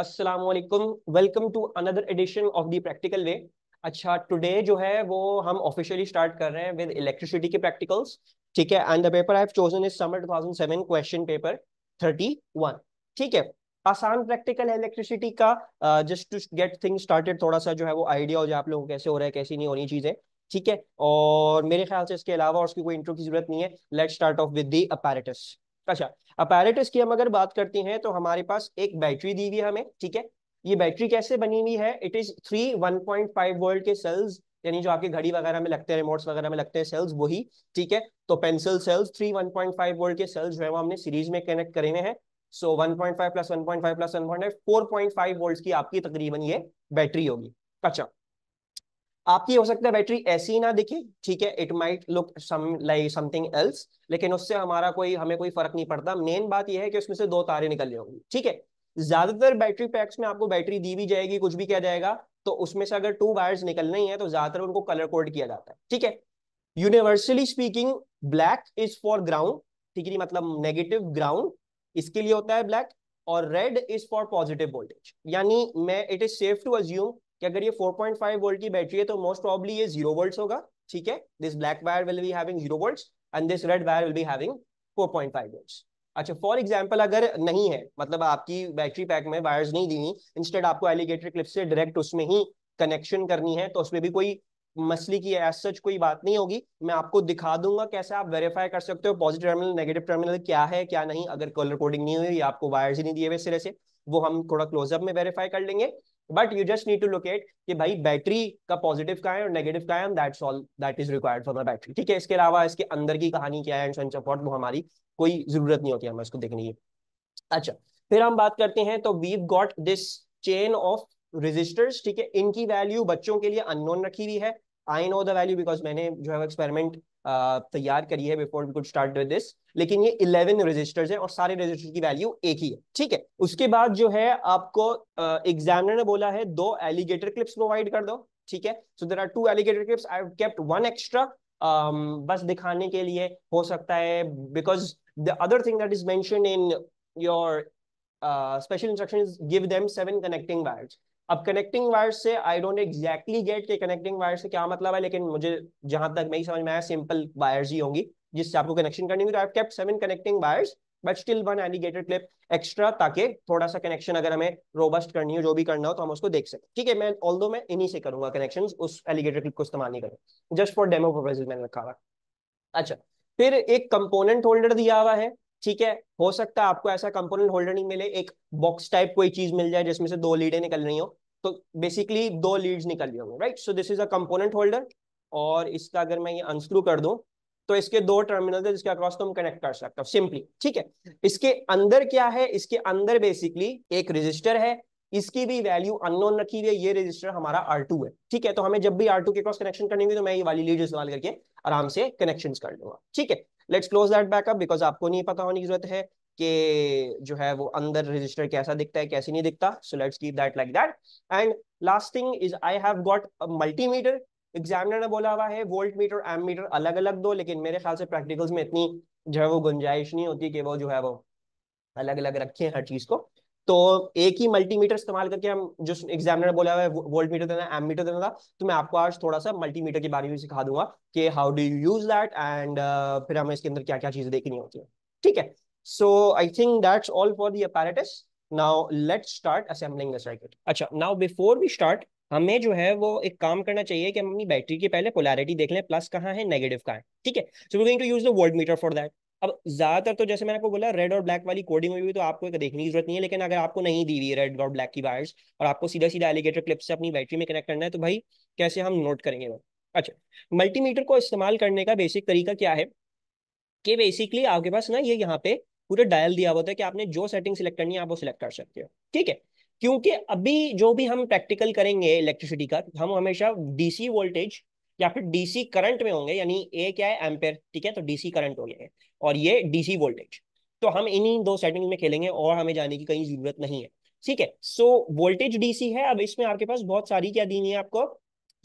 Aslam welcome to another edition of the practical way अच्छा today जो है वो हम ऑफिशियली स्टार्ट कर रहे हैं विद इलेक्ट्रिसिटी के प्रैक्टिकल्स ठीक है and the paper I have chosen is summer 2007 question paper 31 ठीक है आसान प्रैक्टिकल है इलेक्ट्रिसिटी का just to get thing started थोड़ा सा जो है वो आइडिया हो जाए आप लोगों कैसे हो रहा है कैसी नहीं होनी चीजें ठीक है और मेरे ख्याल से इसके अलावा और उसकी कोई इंटरव्यू की जरूरत नहीं है let start off with the apparatus अच्छा अपैरेटस की हम अगर बात करते हैं तो हमारे पास एक बैटरी दी हुई है हमें ठीक है ये बैटरी कैसे बनी हुई है it is three one point five volt के सेल्स यानी जो आपके घड़ी वगैरह में लगते हैं रिमोट्स वगैरह में लगते हैं सेल्स वही ठीक है तो pencil cells three one point five volt के सेल्स जो है वो हमने सीरीज में कनेक्ट करे हुए हैं so one point five plus one point five plus one point five four point five volt की आपकी तकरीबन ये बैटरी होगी अच्छा आपकी हो सकता है बैटरी ऐसी ना दिखे ठीक है it might look some like something else लेकिन उससे हमारा कोई हमें कोई फर्क नहीं पड़ता मेन बात यह है कि उसमें से दो तारे निकल रहे होंगे ठीक है ज्यादातर बैटरी पैक्स में आपको बैटरी दी भी जाएगी कुछ भी किया जाएगा तो उसमें से अगर टू वायर्स निकल ही है तो ज्यादातर उनको कलर कोड किया जाता है ठीक है universally speaking black is for ground ठीक है मतलब नेगेटिव ग्राउंड इसके लिए होता है ब्लैक और red is for positive voltage यानी मैं it is safe to assume कि अगर ये 4.5 वोल्ट की बैटरी है तो मोस्ट प्रॉब्ली ये जीरो वोल्ट होगा ठीक है this black wire will be having zero volt and this red wire will be having 4.5 volt अच्छा फॉर एग्जाम्पल अगर नहीं है मतलब आपकी बैटरी पैक में वायर्स नहीं दी इंस्टेड आपको एलिगेटर क्लिप से डायरेक्ट उसमें ही कनेक्शन करनी है तो उसमें भी कोई मसली की एज सच कोई बात नहीं होगी मैं आपको दिखा दूंगा कैसे आप वेरीफाई कर सकते हो पॉजिटिव टर्मिनल नेगेटिव टर्मिनल क्या है क्या नहीं अगर कलर कोडिंग नहीं हुई आपको वायर्स ही नहीं दिए हुए सिरे से वो हम थोड़ा क्लोजअप में वेरीफाई कर लेंगे but you just need to locate कि भाई बैटरी का पॉजिटिव का है और नेगेटिव का है and that's all that is required for the battery ठीक है इसके अलावा इसके अंदर की कहानी क्या है एंड सो एंड वो हमारी कोई जरूरत नहीं होती हमें इसको देखने की अच्छा फिर हम बात करते हैं तो we got this chain of resistors ठीक है इनकी वैल्यू बच्चों के लिए अननोन रखी हुई है I know the value because मैंने जो है एक्सपेरिमेंट तैयार करी है before we could start with this लेकिन ये 11 रजिस्टर्स है और सारे रजिस्टर की वैल्यू एक ही है ठीक है उसके बाद जो है आपको एग्जामिनर uh, ने बोला है दो एलिगेटर क्लिप्स प्रोवाइड कर दो ठीक है so there are two alligator clips I kept one extra बस दिखाने के लिए हो सकता है because the other thing that is mention in your special instruction give them seven connecting wires अब कनेक्टिंग वायर से आई डोंट एग्जैक्टली गेट के कनेक्टिंग वायर से क्या मतलब है लेकिन मुझे जहां तक मेरी समझ में आया सिंपल वायर्स ही होंगी जिससे आपको कनेक्शन करनी होगी तो I kept seven connecting wires but still one alligator clip extra ताकि थोड़ा सा कनेक्शन अगर हमें रोबस्ट करनी हो जो भी करना हो तो हम उसको देख सकें ठीक है मैं ऑल दो मैं इन्हीं से करूंगा कनेक्शन उस एलिगेटर क्लिप को इस्तेमाल नहीं करूँ जस्ट फॉर डेमो पर्पज मैंने रखा हुआ अच्छा फिर एक कंपोनेंट होल्डर दिया हुआ है ठीक है हो सकता है आपको ऐसा कंपोनेंट होल्डर नहीं मिले एक बॉक्स टाइप कोई चीज मिल जाए जिसमें से दो लीडें निकल रही हो तो बेसिकली दो लीड्स निकल रही होंगे right so this is a component holder और इसका अगर मैं ये अनस्क्रू कर दूं तो इसके दो टर्मिनल है जिसके अक्रॉस तुम कनेक्ट कर सकते हो सिंपली ठीक है इसके अंदर क्या है इसके अंदर बेसिकली एक रजिस्टर है इसकी भी वैल्यू अननोन रखी हुई है ये रजिस्टर हमारा R2 है ठीक है तो हमें जब भी R2 के क्रॉस कनेक्शन करने होगी तो मैं ये वाली लीड इस्तेमाल करके आराम से कनेक्शंस कर लूंगा ठीक है let's close that back up because आपको नहीं पता होने की जरूरत है कि जो है वो अंदर रजिस्टर कैसा दिखता है कैसे नहीं दिखता so let's keep that like that and last thing is I have got multimeter examiner ने बोला हुआ है वोल्ट मीटर एम मीटर अलग अलग दो लेकिन मेरे ख्याल से प्रैक्टिकल्स में इतनी जो है वो गुंजाइश नहीं होती कि वो जो है वो अलग अलग रखे हर चीज को तो एक ही मल्टीमीटर इस्तेमाल करके हम जो एग्जामिनर बोला हुआ है वोल्ट मीटर देना एम मीटर देना था तो मैं आपको आज थोड़ा सा मल्टीमीटर के बारे में सिखा दूंगा कि how do you use that एंड फिर हमें इसके अंदर क्या क्या चीजें देखनी होती है ठीक है so I think that's all for the apparatus now let's start assembling the circuit अच्छा नाउ बिफोर वी स्टार्ट हमें जो है वो एक काम करना चाहिए कि हम अपनी बैटरी के पहले पोलैरिटी देख लें प्लस कहाँ है नेगेटिव कहाँ है ठीक है so we going to use the voltmeter for that अब ज्यादातर तो जैसे मैंने आपको बोला रेड और ब्लैक वाली कोडिंग हुई भी तो आपको एक देखने की जरूरत नहीं है लेकिन अगर आपको नहीं दी हुई रेड और ब्लैक की वायर्स और आपको सीधा सीधा एलिगेटर क्लिप से अपनी बैटरी में कनेक्ट करना है तो भाई कैसे हम नोट करेंगे वो अच्छा मल्टीमीटर को इस्तेमाल करने का बेसिक तरीका क्या है कि बेसिकली आपके पास ना ये यहाँ पे पूरा डायल दिया होता है कि आपने जो सेटिंग सिलेक्ट करनी है आप वो सिलेक्ट कर सकते हो ठीक है क्योंकि अभी जो भी हम प्रैक्टिकल करेंगे इलेक्ट्रिसिटी का हम हमेशा डीसी वोल्टेज या फिर डीसी करंट में होंगे यानी ए क्या है एम्पेयर ठीक है तो डीसी करंट हो गया है और ये डीसी वोल्टेज तो हम इन्हीं दो सेटिंग में खेलेंगे और हमें जाने की कहीं जरूरत नहीं है ठीक है सो वोल्टेज डीसी है अब इसमें आपके पास बहुत सारी क्या दी हुई है आपको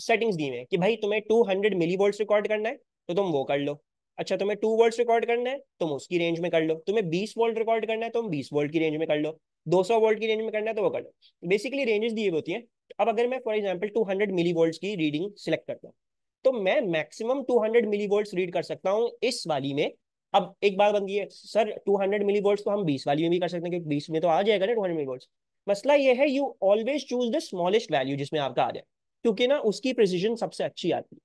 सेटिंग्स दी हुई है कि भाई तुम्हें two hundred millivolt record करना है तो तुम वो कर लो अच्छा तुम्हें टू वोल्ट रिकॉर्ड करना है तुम उसकी रेंज में कर लो तुम्हें बीस वोल्ट रिकॉर्ड करना है तुम तो बीस वोल्ट की रेंज में कर लो दो सौ वोल्ट की रेंज में करना है तो वो कर लो बेसिकली रेंजेस दी होती है अब अगर मैं for example two hundred millivolt की रीडिंग सिलेक्ट करता हूँ तो मैं मैक्सिमम 200 मिली वोल्ट रीड कर सकता हूँ इस वाली में अब एक बात गई है सर 200 मिली वोल्ट हम 20 वाली में भी कर सकते हैं क्योंकि 20 में तो आ जाएगा ना 200 मिली वोल्ट मसला ये है you always choose the smallest value जिसमें आपका आ जाए क्योंकि ना उसकी प्रिसीजन सबसे अच्छी आती है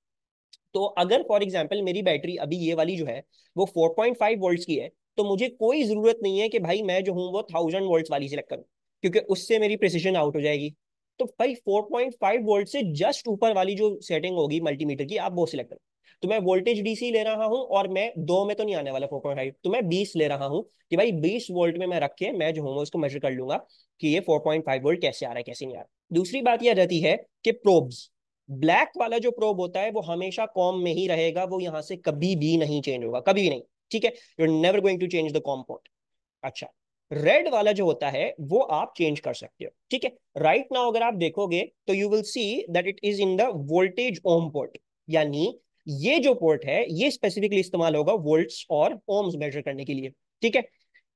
तो अगर फॉर एग्जाम्पल मेरी बैटरी अभी ये वाली जो है वो फाइव वोल्ट्स की है तो मुझे कोई जरूरत नहीं है कि भाई मैं जो हूँ वो थाउजेंड वोल्ट वाली सेलेक्ट करूँ क्योंकि उससे मेरी प्रिसीजन आउट हो जाएगी तो भाई 4.5 वोल्ट से जस्ट ऊपर वाली जो सेटिंग होगी मल्टीमीटर की आप वो सिलेक्ट करें तो मैं वोल्टेज डीसी ले रहा हूं और मैं दो में तो नहीं आने वाला फोर पॉइंट फाइव तो मैं बीस ले रहा हूं कि भाई बीस वोल्ट में मैं रख के मैं जो हूँ उसको मेजर कर लूंगा कि ये फोर पॉइंट फाइव वोल्ट कैसे आ रहा है कैसे नहीं आ रहा दूसरी बात यह रहती है कि प्रोब्स ब्लैक वाला जो प्रोब होता है वो हमेशा कॉम में ही रहेगा वो यहाँ से कभी भी नहीं चेंज होगा कभी भी नहीं ठीक है you are never going to change the com point अच्छा रेड वाला जो होता है वो आप चेंज कर सकते हो ठीक है राइट नाउ अगर आप देखोगे तो you will see that it is in the voltage ohm port यानी ये जो पोर्ट है ये स्पेसिफिकली इस्तेमाल होगा वोल्ट्स और ओम्स मेजर करने के लिए ठीक है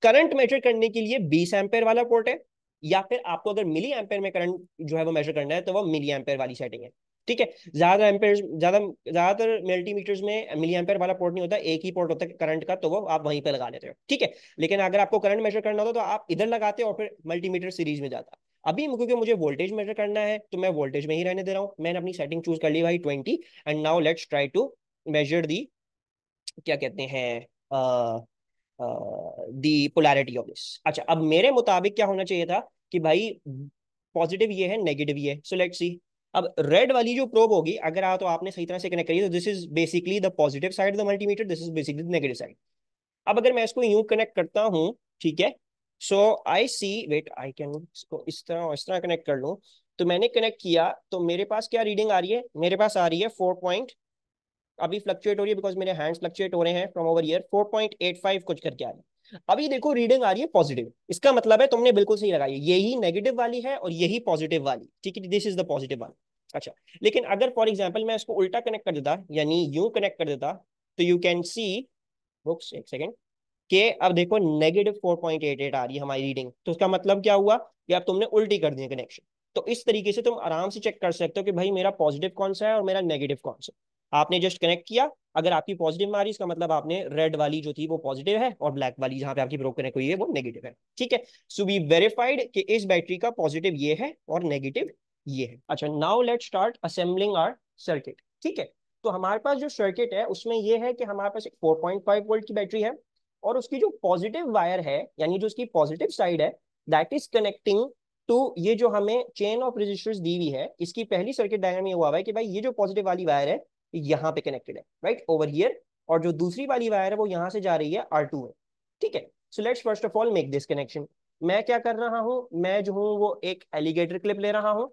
करंट मेजर करने के लिए बीस एम्पेयर वाला पोर्ट है या फिर आपको अगर मिली एम्पेयर में करंट जो है वो मेजर करना है तो वो मिली एम्पेयर वाली सेटिंग है ठीक है ज्यादा एम्पेयर ज्यादा ज्यादातर मल्टीमीटर्स में मिली एम्पेयर वाला पोर्ट नहीं होता एक ही पोर्ट होता है करंट का तो वो आप वहीं पर लगा लेते हो ठीक है लेकिन अगर आपको करंट मेजर करना होता तो आप इधर लगाते और फिर मल्टीमीटर सीरीज में जाता अभी क्योंकि मुझे वोल्टेज मेजर करना है तो मैं वोल्टेज में ही रहने दे रहा हूँ मैंने अपनी सेटिंग चूज कर ली भाई twenty and now let's try to measure the क्या कहते हैं दी पोलैरिटी ऑफ दिस अच्छा अब मेरे मुताबिक क्या होना चाहिए था कि भाई पॉजिटिव ये है नेगेटिव ये सो लेट्स सी अब रेड वाली जो प्रोब होगी अगर आ तो आपने सही तरह से कनेक्ट करी तो this is basically the positive side the multimeter this is basically negative side अब अगर मैं इसको यूं कनेक्ट करता हूं ठीक है so I C wait I can इसको इस तरह इस तरह कनेक्ट कर लूं तो मैंने कनेक्ट किया तो मेरे पास क्या रीडिंग आ रही है मेरे पास आ रही है फोर पॉइंट अभी फ्लक्चुएट हो रही है बिकॉज मेरे हैंड्स फ्लक्चुएट हो रहे हैं from over here four point eight five कुछ करके आ रही है अभी देखो रीडिंग आ रही है पॉजिटिव इसका मतलब है तुमने बिल्कुल सही लगाई यही नेगेटिव वाली है और यही पॉजिटिव वाली ठीक है दिस इज द पॉजिटिव वाली अच्छा लेकिन अगर फॉर एग्जाम्पल मैं इसको उल्टा कनेक्ट कर देता यानी यू कनेक्ट कर देता तो यू कैन सी बुक्स एक सेकेंड के अब देखो negative four point eight eight आ रही है हमारी रीडिंग तो उसका मतलब क्या हुआ कि अब तुमने उल्टी कर दी है कनेक्शन तो इस तरीके से तुम आराम से चेक कर सकते हो कि भाई मेरा पॉजिटिव कौन सा है और मेरा नेगेटिव कौन सा है आपने जस्ट कनेक्ट किया अगर आपकी पॉजिटिव मारी इसका मतलब आपने रेड वाली जो थी वो पॉजिटिव है और ब्लैक वाली जहां पे आपकी ब्रोक कनेक्ट हुई है वो नेगेटिव है ठीक है सो वी वेरीफाइड कि इस बैटरी का पॉजिटिव ये है और नेगेटिव ये है अच्छा now let start assembling our circuit ठीक है तो हमारे पास जो सर्किट है उसमें ये है कि हमारे पास एक फाइव वोल्ट की बैटरी है और उसकी जो पॉजिटिव वायर है यानी जो उसकी पॉजिटिव साइड है दैट इज कनेक्टिंग टू ये जो हमें चेन ऑफ रजिस्टर्स दी हुई है इसकी पहली सर्किट डायग्राम में हुआ है कि भाई ये जो पॉजिटिव वाली वायर है यहाँ पे कनेक्टेड है राइट ओवर हियर और जो दूसरी वाली वायर है वो यहाँ से जा रही है आर टू में ठीक है so let's first of all make this connection मैं क्या कर रहा हूँ मैं जो हूँ वो एक एलिगेटर क्लिप ले रहा हूँ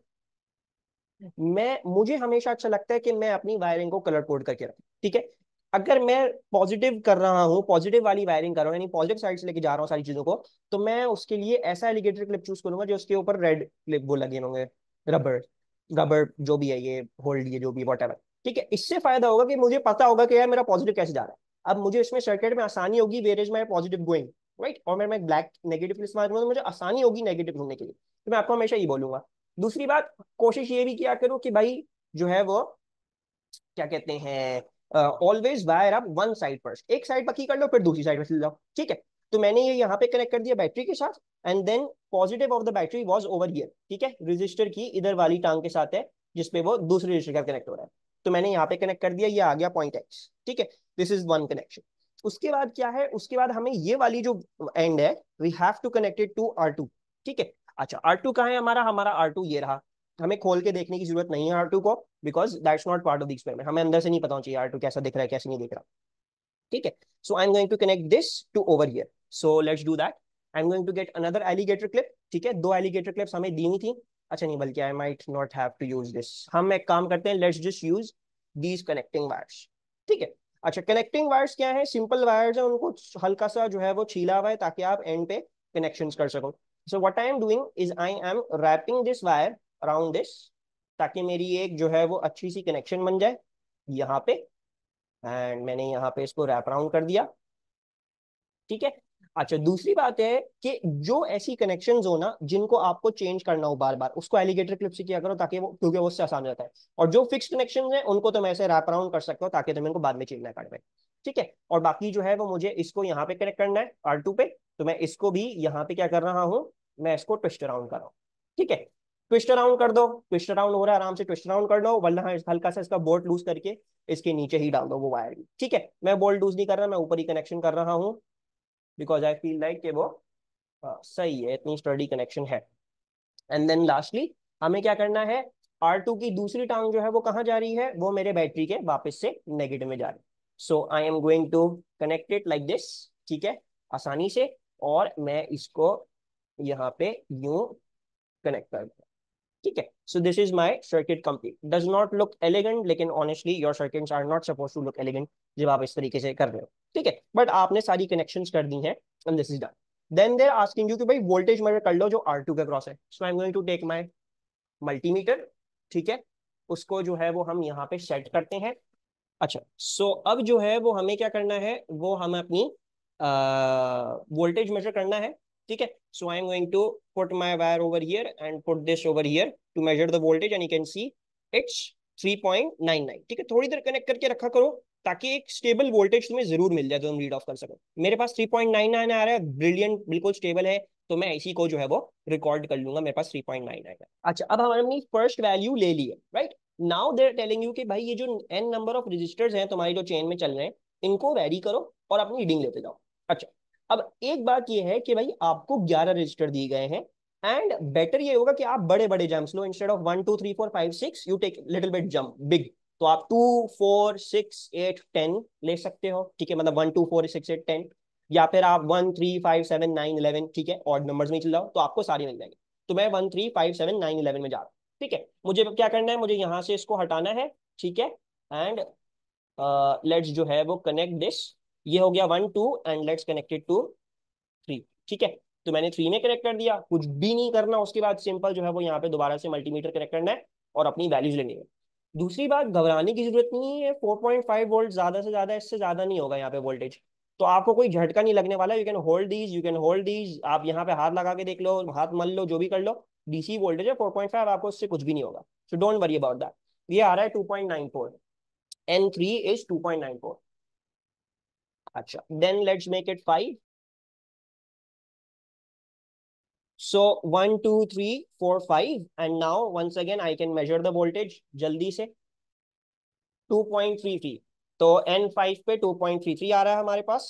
मैं मुझे हमेशा अच्छा लगता है कि मैं अपनी वायरिंग को कलर कोड करके रखूँ ठीक है अगर मैं पॉजिटिव कर रहा हूँ पॉजिटिव वाली वायरिंग कर रहा हूँ यानी पॉजिटिव साइड से लेके जा रहा हूँ सारी चीजों को तो मैं उसके लिए ऐसा एलिगेटर क्लिप चूज करूंगा जो उसके ऊपर रेड क्लिप वो लगे होंगे रबर रबर जो भी है ये होल्ड ये जो भी वॉट ठीक है इससे फायदा होगा कि मुझे पता होगा कि यार मेरा पॉजिटिव कैसे जा रहा है अब मुझे इसमें सर्किट में आसानी होगी where is my positive going right और मैं ब्लैक नेगेटिव इस्तेमाल तो मुझे आसानी होगी नेगेटिव होने के लिए तो मैं आपको हमेशा ये बोलूंगा दूसरी बात कोशिश ये भी किया करो कि भाई जो है वो क्या कहते हैं always wire up one side पर एक साइड पक्की कर लो फिर दूसरी साइड पर सिल जाओ ठीक है तो मैंने ये यहाँ पे कनेक्ट कर दिया बैटरी के साथ and then positive of the battery was over here ठीक है रजिस्टर की इधर वाली टांग के साथ है जिसपे वो दूसरे रजिस्टर का कनेक्ट हो रहा है तो मैंने यहाँ पे कनेक्ट कर दिया ये आ गया पॉइंट एक्स ठीक है दिस इज वन कनेक्शन उसके बाद क्या है उसके बाद हमें ये वाली जो एंड है we have to connected to R two ठीक है अच्छा आर टू कहाँ है हमारा हमारा आर टू ये रहा हमें खोल के देखने की जरूरत नहीं है आर टू को because that's not part of the experiment हमें अंदर से नहीं पता चाहिए आर टू कैसा दिख रहा है कैसे नहीं दिख रहा ठीक है so I am going to connect this to over here so let's do that I am going to get another alligator clip ठीक है दो एलिगेटर क्लिप्स हमें दी हुई थी अच्छा नहीं बल्कि I might not have to use this हम एक काम करते हैं let's just use these connecting wires ठीक है अच्छा कनेक्टिंग वायर्स क्या है सिंपल वायर्स है उनको हल्का सा जो है वो छीला हुआ है ताकि आप एंड पे कनेक्शन कर सको so what I am doing is I am wrapping this wire around this ताकि मेरी एक जो है वो अच्छी सी कनेक्शन बन जाए यहाँ पे एंड मैंने यहाँ पे इसको रैप अराउंड कर दिया ठीक है अच्छा दूसरी बात है कि जो ऐसी कनेक्शन हो ना जिनको आपको चेंज करना हो बार बार उसको एलिगेटर क्लिप से किया करो ताकि वो क्योंकि वो उससे आसान हो जाता है और जो फिक्स कनेक्शन है उनको तुम तो ऐसे रैप अराउंड कर सकते हो ताकि तुम्हें इनको बाद में चेंज ना कर पाए ठीक है और बाकी जो है वो मुझे इसको यहाँ पे कनेक्ट करना है आर टू पे तो मैं इसको भी यहाँ पे क्या कर रहा हूँ मैं इसको ट्विस्ट अराउंड कर रहा हूँ ठीक है ट्विस्ट अराउंड कर दो ट्विस्ट अराउंड हो रहा है आराम से ट्विस्ट अराउंड कर लो वरना हाँ, हल्का सा इसका बोल्ट लूज करके इसके नीचे ही डाल दो वो वायर ठीक है मैं बोल्ट लूज नहीं कर रहा मैं ऊपर ही कनेक्शन कर रहा हूँ बिकॉज आई फील लाइक के वो हाँ, सही है इतनी स्टडी कनेक्शन है एंड देन लास्टली हमें क्या करना है आर टू की दूसरी टांग जो है वो कहाँ जा रही है वो मेरे बैटरी के वापस से नेगेटिव में जा रही है so I am going to connect it like this ठीक है आसानी से और मैं इसको यहाँ पे यू कनेक्ट कर दूँगा ठीक है so this is my circuit complete does not look elegant लेकिन honestly your circuit are not suppose to look elegant जब आप इस तरीके से कर रहे हो ठीक है बट आपने सारी कनेक्शन कर दी है and this is done then they're asking you की भाई वोल्टेज मेजर कर लो जो आर टू का क्रॉस है so I am going to take my multimeter ठीक है उसको जो है वो हम यहाँ पे सेट करते हैं अच्छा सो so, अब जो है वो हमें क्या करना है वो हम अपनी वोल्टेज मेजर करना है ठीक है so I am going to put my wire over here and put this over here to measure the voltage and you can see it's three point nine nine ठीक है थोड़ी देर कनेक्ट करके रखा करो ताकि एक स्टेबल वोल्टेज तुम्हें जरूर मिल जाए जो तुम रीड ऑफ कर सको मेरे पास थ्री पॉइंट नाइन नाइन आ रहा है ब्रिलियंट बिल्कुल स्टेबल है तो मैं इसी को जो है वो रिकॉर्ड कर लूंगा मेरे पास थ्री पॉइंट नाइन है अच्छा अब हमने फर्स्ट वैल्यू ले ली है right now they're telling you कि भाई ये जो एन नंबर ऑफ रजिस्टर्स हैं तुम्हारी जो चेन में चल रहे हैं इनको वेरी करो और अपनी रीडिंग लेते जाओ अच्छा अब एक बात यह है कि भाई आपको 11 रजिस्टर दिए गए हैं एंड बेटर ये होगा कि आप बड़े बड़े जम्प लो instead of one two three four five six you take little bit jump big तो आप two four six eight ten ले सकते हो ठीक है मतलब one two four six eight ten या फिर आप one three five seven nine eleven ठीक है और नंबर्स में चल जाओ तो आपको सारी मिल जाएंगे तो मैं one three five seven nine eleven में जा रहा हूँ ठीक है मुझे क्या करना है मुझे यहाँ से इसको हटाना है ठीक है एंड लेट्स uh, जो है वो कनेक्ट दिस ये हो गया one two and let's connected to three ठीक है तो मैंने थ्री में कनेक्ट कर दिया कुछ भी नहीं करना उसके बाद सिंपल जो है वो यहाँ पे दोबारा से मल्टीमीटर कनेक्ट करना है और अपनी वैल्यूज लेनी है दूसरी बात घबराने की जरूरत नहीं है फोर पॉइंट फाइव वोल्ट ज्यादा से ज्यादा इससे ज्यादा नहीं होगा यहाँ पे वोल्टेज तो आपको कोई झटका नहीं लगने वाला you can hold these you can hold these आप यहाँ पे हाथ लगा के देख लो हाथ मल लो जो भी कर लो डीसी वोल्टेज है फाइव आपको उससे कुछ भी नहीं होगा so don't worry about that ये आ रहा है for N three is two point nine four अच्छा then let's make it five so one two three four five and now once again I can measure the voltage जल्दी से two point three three तो N five पे two point three three आ रहा है हमारे पास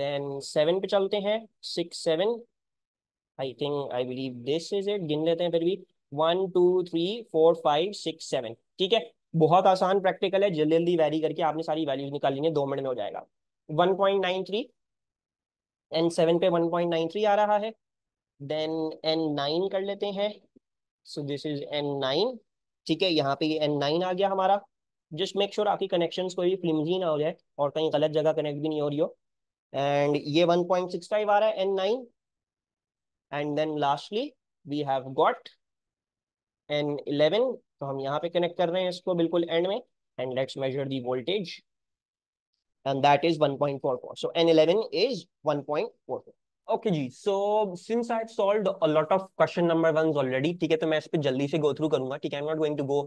देन सेवन पे चलते हैं six seven I think I believe this is it गिन लेते हैं फिर भी one two three four five six seven ठीक है बहुत आसान प्रैक्टिकल है जल्दी जल्दी वैरी करके आपने सारी वैल्यूज निकाल लेंगे दो मिनट में हो जाएगा one point nine three N seven पे वन पॉइंट नाइन थ्री आ रहा है देन एन नाइन कर लेते हैं so this is N nine ठीक है यहाँ पे एन नाइन आ गया हमारा जस्ट मेक श्योर आपकी कनेक्शन कोई भी फ्लिमजी ना हो जाए और कहीं गलत जगह कनेक्ट भी नहीं हो रही हो एंड ये वन पॉइंट सिक्स फाइव आ रहा है N nine and then lastly we have got N eleven तो हम यहाँ पे कनेक्ट कर रहे हैं इसको बिल्कुल एंड में and let's measure the voltage and that is 1.44 one point four four okay जी so since I have solve a lot of question number one already ठीक है तो मैं इस पर जल्दी से गो थ्रू करूंगा ठीक है I am not going to go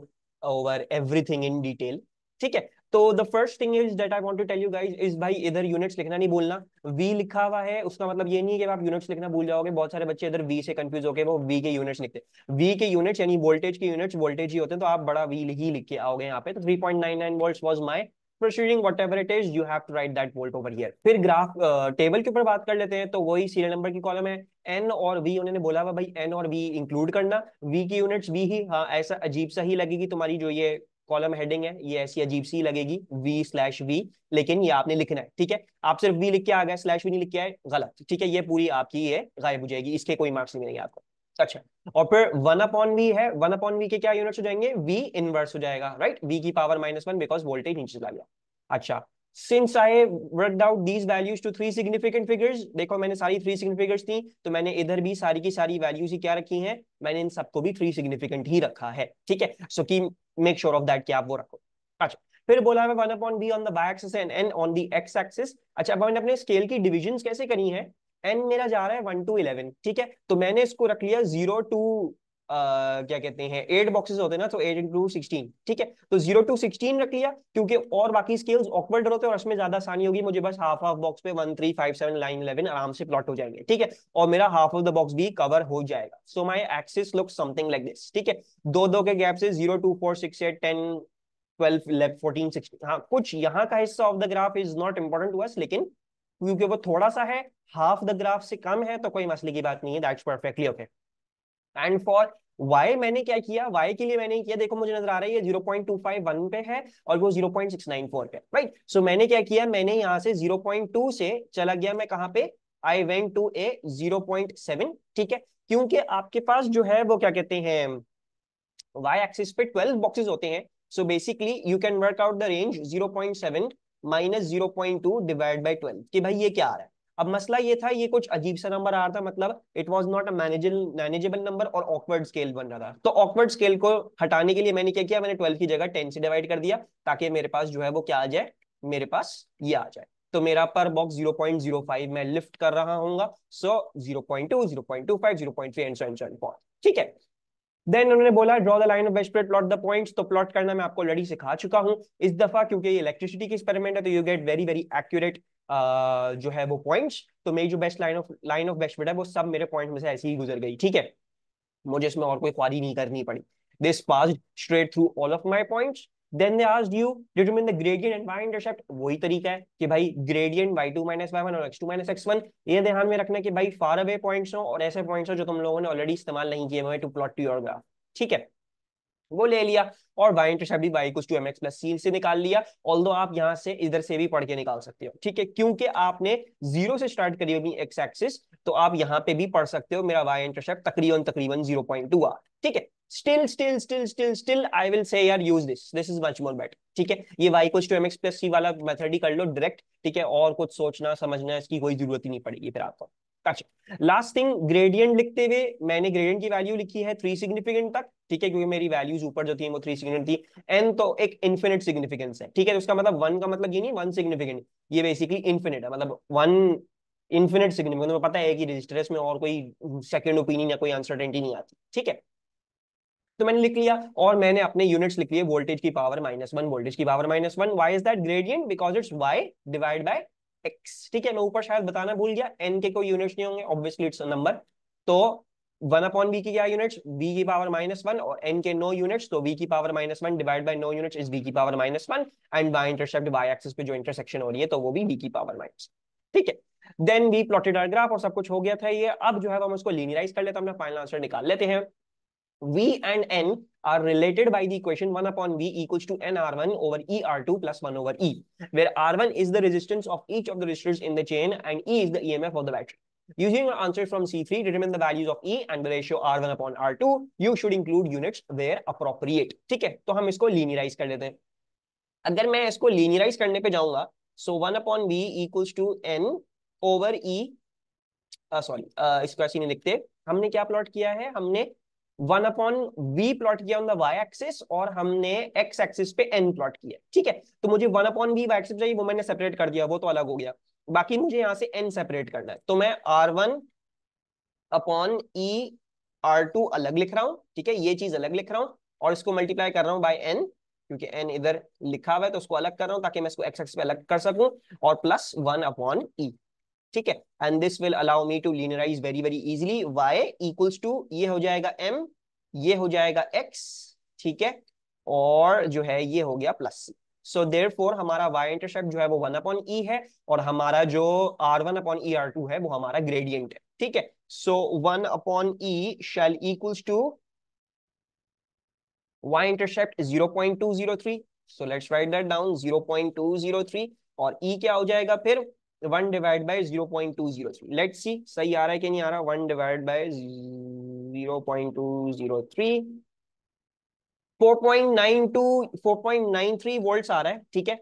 over everything in detail ठीक है तो the first thing is that I want to tell you guys is भाई इधर यूनिट्स लिखना नहीं बोलना वी लिखा हुआ है उसका मतलब ये नहीं है कि आप यूनिट्स लिखना भूल जाओगे बहुत सारे बच्चे इधर वी से कंफ्यूज होकर वो वी के यूनिट्स लिखते हैं वी के यूनिट्स यानी वोल्टेज के यूनिट्स वोल्टेज ही होते हैं तो आप बड़ा वी ही लिख के आओगे यहाँ पे तो 3.99 volts was my proceeding whatever it is you have to write that volt over here फिर ग्राफ टेबल के ऊपर बात कर लेते हैं तो वही सीरियल नंबर की कॉलम है एन और वी उन्होंने बोला हुआ भाई एन और वी इंक्लूड करना वी की यूनिट्स वी ही हाँ ऐसा अजीब सा ही लगेगी तुम्हारी जो ये कॉलम हेडिंग है ये ऐसी अजीब सी लगेगी वी स्लैश वी लेकिन ये आपने लिखना है ठीक है आप सिर्फ वी लिख के आ गए स्लैश वी नहीं लिख के आए गलत ठीक है ये पूरी आपकी ये गायब हो जाएगी इसके कोई मार्क्स नहीं मिलेंगे आपको अच्छा और फिर वन अपॉन वी है वन अपॉन वी के क्या यूनिट्स हो जाएंगे वी इनवर्स हो जाएगा राइट वी की power minus one because voltage नीचे चला गया अच्छा since I worked out these values to three significant figures देखो मैंने सारी थ्री सिग्निफिकेंट्स थी तो मैंने इधर भी सारी की सारी वैल्यूज ही क्या रखी हैं मैंने इन सबको भी थ्री सिग्निफिकेंट ही रखा है ठीक है सो so, कि मेक श्योर ऑफ दैट कि आप वो रखो अच्छा फिर बोला one upon B on the Y axis and N on the X axis अच्छा अब हमने अपने स्केल की डिविजन कैसे करी है एन मेरा जा रहा है वन टू इलेवन ठीक है तो मैंने इसको रख लिया जीरो टू क्या कहते हैं एट बॉक्सेस होते हैं ना तो एट इंटू सिक्सटीन ठीक है तो जीरो टू सिक्सटीन रख लिया क्योंकि और बाकी स्केल्स ऑकवर्ड होते हैं और इसमें ज्यादा आसानी होगी मुझे बस हाफ हाफ बॉक्स पे one three five seven line eleven आराम से प्लॉट हो जाएंगे ठीक है और मेरा हाफ ऑफ द बॉक्स भी कवर हो जाएगा so my axis look something like this ठीक है दो दो के गैप से zero two four six eight ten 12, 14, fourteen हाँ कुछ यहाँ का हिस्सा of the graph is not important to us लेकिन क्योंकि वो थोड़ा सा है हाफ द ग्राफ से कम है तो कोई मसले की बात नहीं है that's perfectly okay and for y मैंने क्या किया y के लिए मैंने किया देखो मुझे नजर आ रहा है ये 0.251 पे है और वो 0.694 पे राइट right? सो so, मैंने क्या किया मैंने यहाँ से 0.2 से चला गया मैं कहाँ पे I went to a 0.7 ठीक है क्योंकि आपके पास जो है वो क्या कहते हैं y एक्सिस पे 12 बॉक्सेस होते हैं so basically you can work out the range 0.7 minus zero point two divide by twelve कि भाई ये क्या आ रहा है अब मसला ये था ये कुछ अजीब सा नंबर आ रहा था मतलब it was not a manageable number और ऑकवर्ड स्केल बन रहा था तो ऑकवर्ड स्केल को हटाने के लिए मैंने क्या किया मैंने ट्वेल्व की जगह टेन से डिवाइड कर दिया ताकि मेरे पास जो है वो क्या आ जाए मेरे पास ये आ जाए तो मेरा पर बॉक्स 0.05 मैं लिफ्ट कर रहा हूं so 0.2 0.25 0.3 and so and so and ठीक है देन उन्होंने बोला draw the line of best plate plot the points तो प्लॉट करना मैं आपको ऑलरेडी सिखा चुका हूं इस दफा क्योंकि ये इलेक्ट्रिसिटी की एक्सपेरिमेंट है तो you get very very accurate जो है वो पॉइंट्स तो मेरी जो best line of line of best है वो सब मेरे पॉइंट में से ऐसे ही गुजर गई ठीक है मुझे इसमें और कोई क्वारी नहीं करनी पड़ी this pass straight through all of my points then they asked you determine the gradient and y intercept वही तरीका है कि भाई ग्रेडियंट y2 y1 और x2 x1 ये ध्यान में रखना कि भाई फार अवे पॉइंट्स हो और ऐसे पॉइंट्स हो जो तुम लोगों ने ऑलरेडी इस्तेमाल नहीं किए हुए to plot to your graph ठीक है वो ले लिया और y इंटरसेप्ट भी y कुछ to M X plus C से निकाल लिया ऑल आप यहाँ से इधर से भी पढ़ के निकाल सकते हो ठीक है क्योंकि आपने जीरो से स्टार्ट करी अपनी एक्स एक्सिस तो आप यहाँ पे भी पढ़ सकते हो मेरा y इंटरसेप्ट तकरीबन तकरीबन जीरो पॉइंट टू आ ठीक है still still still still still I will say यार use this this is much more better ठीक है ये y कुछ to M X plus C वाला मेथड ही कर लो डायरेक्ट ठीक है और कुछ सोचना समझना इसकी कोई जरूरत ही नहीं पड़ेगी फिर आपको अच्छा लास्ट थिंग ग्रेडियंट लिखते हुए मैंने ग्रेडियंट की वैल्यू लिखी है थ्री सिग्निफिकेंट तक ठीक है क्योंकि मेरी वैल्यूज ऊपर जो थी वो थ्री सिग्निफिकेंट थी एन तो एक इन्फिनिट सिग्निफिकेंस है ठीक है तो उसका मतलब वन का मतलब ये नहीं वन सिग्निफिकेंट ये बेसिकली इन्फिनिट है मतलब वन इन्फिनिट सिग्निफिकेंट तो पता है कि रजिस्टर में और कोई सेकेंड ओपिनियन या कोई अनसर्टेनिटी नहीं आती ठीक है तो मैंने लिख लिया और मैंने अपने यूनिट्स लिख लिए वोल्टेज की पावर माइनस वन वोल्टेज की power minus one Y is that gradient because it's Y divide by X ठीक है मैं ऊपर शायद बताना भूल गया एन के कोई यूनिट्स नहीं होंगे ऑब्वियसली इट्स नंबर तो वन अपॉन बी की क्या यूनिट्स बी की पावर माइनस वन और एन के नो यूनिट्स तो बी की power minus one divide by no units is B की power minus one and Y intercept Y axis पे जो इंटरसेक्शन हो रही है तो वो भी बी की पावर माइनस ठीक है then B plotted are graph और सब कुछ हो गया था ये अब जो है हम उसको लीनियराइज कर लेते हैं अपना फाइनल आंसर निकाल लेते हैं V and N are related by the equation 1 upon V equals to nR1 over ER2 plus 1 over E, where R1 is the resistance of each of the resistors in the chain and E is the EMF of the battery. Using your answer from C3, determine the values of E and the ratio R1 upon R2. You should include units where appropriate. theek hai to hum isko linearize kar lete hain agar main isko linearize karne pe jaunga so 1 upon v equals to n over e uh, sorry uh, isko aise nahi likhte हमने क्या plot किया है हमने one upon V plot किया on the Y axis और हमने X axis पे N plot किया ठीक है तो मुझे one upon V Y axis वो मैंने सेपरेट कर दिया वो तो अलग हो गया बाकी मुझे यहां से एन सेपरेट करना है तो मैं R one upon E R two अलग लिख रहा हूं ठीक है ये चीज अलग लिख रहा हूं और इसको मल्टीप्लाई कर रहा हूँ बाय एन क्योंकि एन इधर लिखा हुआ है तो उसको अलग कर रहा हूँ ताकि मैं इसको एक्स एक्स पे अलग कर सकूं और plus one upon E e। ठीक है and this will allow me to linearise very very easily Y equals to ये हो जाएगा एम ये हो जाएगा एक्स ठीक है और जो है ये हो गया plus C so therefore हमारा वाई इंटरसेप्ट जो है वो वन अपॉन ई है और हमारा जो R one upon E R two है वो हमारा ग्रेडियंट है ठीक है so one upon E shall equals to Y intercept zero zero point two three so let's write that down zero zero point two three और e क्या हो जाएगा फिर one divide by zero point two zero three let see सही आ रहा है कि नहीं आ रहा one divide by zero point two zero three four point nine two four point nine three volt आ रहा है ठीक है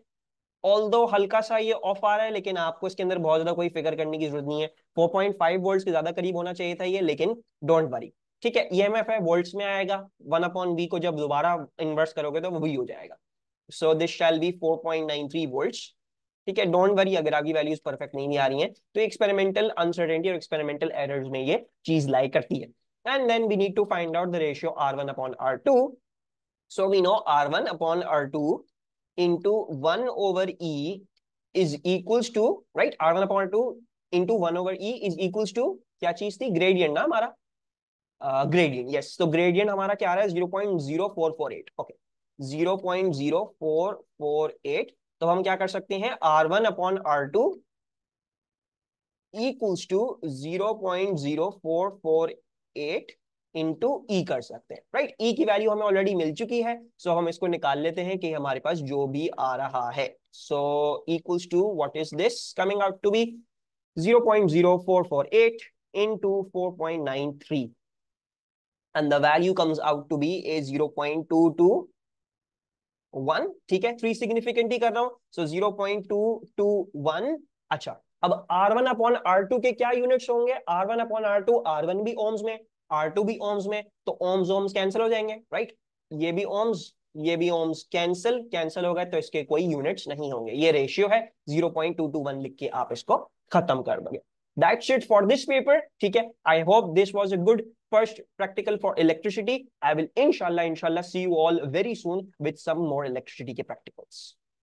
ऑल दो हल्का सा ये ऑफ आ रहा है लेकिन आपको इसके अंदर बहुत ज्यादा कोई फिगर करने की जरूरत नहीं है फोर पॉइंट फाइव वोल्ट के ज्यादा करीब होना चाहिए था ये लेकिन डोंट वरी ठीक है ई एम एफ है वोल्ट में आएगा वन अपॉन बी को जब दोबारा इन्वर्स करोगे तो वो भी हो जाएगा so this shall be four point nine three volt ठीक है डोंट वरी अगर आपकी वैल्यूज परफेक्ट नहीं आ रही है तो एक्सपेरिमेंटल अनसर्टेनिटी और एक्सपेरिमेंटल एरर्स में ये चीज लाई करती है and then we need to find out the ratio R one upon R two so we know R one upon R two into one over E is equals to right R one upon two into one over E is equals to क्या चीज थी gradient ना हमारा gradient yes तो gradient हमारा क्या आ रहा है zero point zero four four eight okay zero point zero four four eight तो हम क्या कर सकते हैं R one upon R two equals to zero point zero four four eight into E कर सकते हैं राइट ई e की वैल्यू हमें ऑलरेडी मिल चुकी है सो so हम इसको निकाल लेते हैं कि हमारे पास जो भी आ रहा है so equals to what is this coming out to be zero zero point point four four four eight nine three and the value comes out to be a zero point two two one ठीक है three significant ही कर रहा हूं so zero point two two one अच्छा अब R1 one upon are के क्या यूनिट्स होंगे R1 one upon R two भी ओम्स में R2 भी ओम्स में तो ओम्स ओम्स कैंसिल हो जाएंगे राइट ये भी ओम्स ये भी ओम्स कैंसिल कैंसिल हो गए तो इसके कोई यूनिट्स नहीं होंगे ये रेशियो है 0.221 लिख के आप इसको खत्म कर दोगे That's it for this paper. Okay? I hope this was a good first practical for electricity. I will inshallah, inshallah, see you all very soon with some more electricity practicals.